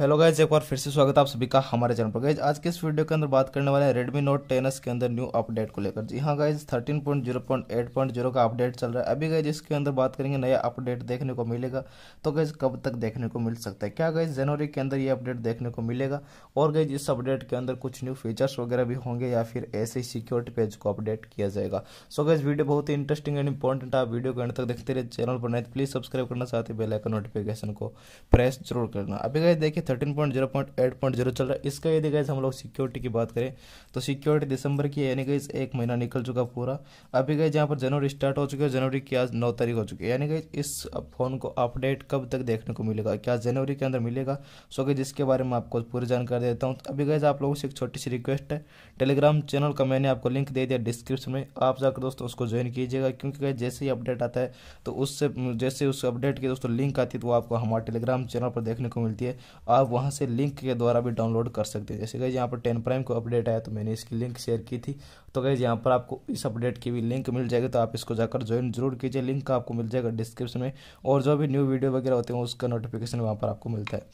hello guys एक बार फिर से स्वागत है आप सभी का हमारे चैनल पर गाइज आज के इस वीडियो के अंदर बात करने वाले हैं रेडमी नोट टेन एस के अंदर न्यू अपडेट को लेकर जी हाँ गाइज 13.0.8.0 का अपडेट चल रहा है अभी गाइज इसके अंदर बात करेंगे नया अपडेट देखने को मिलेगा तो गाइज कब तक देखने को मिल सकता है क्या गाइज जनवरी के अंदर ये अपडेट देखने को मिलेगा और गाइज इस अपडेट के अंदर कुछ न्यू फीचर्स वगैरह भी होंगे या फिर ऐसे ही सिक्योरिटी पेज को अपडेट किया जाएगा सो गाइज वीडियो बहुत ही इंटरेस्टिंग एंड इंपॉर्टेंट आप वीडियो को अंत तक देखते रहे चैनल पर नहीं प्लीज सब्सक्राइब करना साथ ही बेलाइकन नोटिफिकेशन को प्रेस जरूर करना अभी गाइज देखिए thirteen point zero point eight point zero चल रहा है इसका यदि गैस हम लोग सिक्योरिटी की बात करें तो सिक्योरिटी दिसंबर की यानी गई एक महीना निकल चुका पूरा अभी गए जहाँ पर जनवरी स्टार्ट हो चुकी है जनवरी की आज नौ तारीख हो चुकी है यानी कि इस फोन को अपडेट कब तक देखने को मिलेगा क्या जनवरी के अंदर मिलेगा सो गई जिसके बारे में आपको पूरी जानकारी देता हूँ अभी गए आप लोगों से एक छोटी सी रिक्वेस्ट है टेलीग्राम चैनल का मैंने आपको लिंक दे दिया डिस्क्रिप्शन में आप जाकर दोस्तों उसको ज्वाइन कीजिएगा क्योंकि जैसे ही अपडेट आता है तो उससे जैसे उस अपडेट की दोस्तों लिंक आती है तो आपको हमारे टेलीग्राम चैनल पर देखने को मिलती है आप वहाँ से लिंक के द्वारा भी डाउनलोड कर सकते हैं जैसे कहीं यहाँ पर टेन प्राइम को अपडेट आया तो मैंने इसकी लिंक शेयर की थी तो कहीं यहाँ पर आपको इस अपडेट की भी लिंक मिल जाएगी तो आप इसको जाकर ज्वाइन जरूर कीजिए लिंक आपको मिल जाएगा डिस्क्रिप्शन में और जो भी न्यू वीडियो वगैरह होते हैं उसका नोटिफिकेशन वहाँ पर आपको मिलता है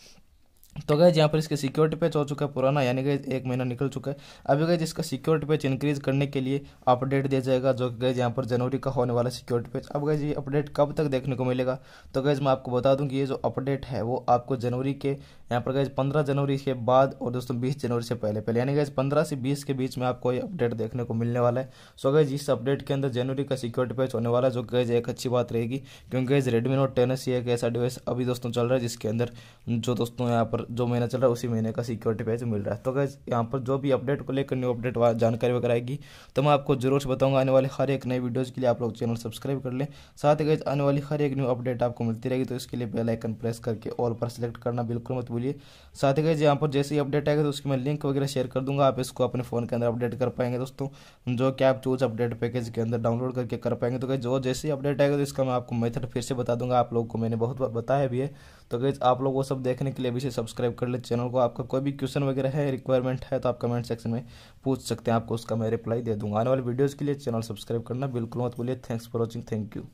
तो गए यहाँ पर इसके सिक्योरिटी पैच हो चुका है पुराना यानी कि एक महीना निकल चुका है अभी गए इसका सिक्योरिटी पैच इंक्रीज करने के लिए अपडेट दिया जाएगा जो कि गए यहाँ पर जनवरी का होने वाला सिक्योरिटी पैच अब गए ये अपडेट कब तक देखने को मिलेगा तो गए मैं आपको बता दूँ कि ये जो अपडेट है वो आपको जनवरी के यहाँ पर गए पंद्रह जनवरी के बाद और दोस्तों बीस जनवरी से पहले पहले यानी गए पंद्रह से बीस के बीच में आपको ये अपडेट देखने को मिलने वाला है सो गए इस अपडेट के अंदर जनवरी का सिक्योरिटी पैच होने वाला है जो गए एक अच्छी बात रहेगी क्योंकि गए रेडमी नोट टेन ये एक ऐसा डिवाइस अभी दोस्तों चल रहा है जिसके अंदर जो दोस्तों यहाँ पर जो महीना चल रहा है उसी महीने का सिक्योरिटी पेज मिल रहा है तो अगर यहाँ पर जो भी अपडेट को लेकर न्यू अपडेट जानकारी वगैरह आएगी तो मैं आपको जरूर से बताऊँगा आने वाले हर एक नई वीडियोज़ के लिए आप लोग चैनल सब्सक्राइब कर लें साथ ही आने वाली हर एक न्यू अपडेट आपको मिलती रहेगी तो इसके लिए बेलाइकन प्रेस करके ऑल पर सेलेक्ट करना बिल्कुल मत भूलिए साथ ही यहाँ पर जैसे ही अपडेट आएगा तो उसकी मैं लिंक वगैरह शेयर कर दूंगा आप इसको अपने फ़ोन के अंदर अपडेट कर पाएंगे दोस्तों जो कि आप चूज अपडेट पैकेज के अंदर डाउनलोड करके कर पाएंगे तो जो जैसे ही अपडेट आएगा तो इसका मैं आपको मेथड फिर से बता दूंगा आप लोगों को मैंने बहुत बार बताया भी है तो कहीं आप लोग वो सब देखने के लिए अभी से सब्सक्राइब सब्सक्राइब कर ले चैनल को आपका कोई भी क्वेश्चन वगैरह है रिक्वायरमेंट है तो आप कमेंट सेक्शन में पूछ सकते हैं आपको उसका मैं रिप्लाई दे दूंगा आने वाले वीडियोज़ के लिए चैनल सब्सक्राइब करना बिल्कुल मत बोलिए thanks for watching thank you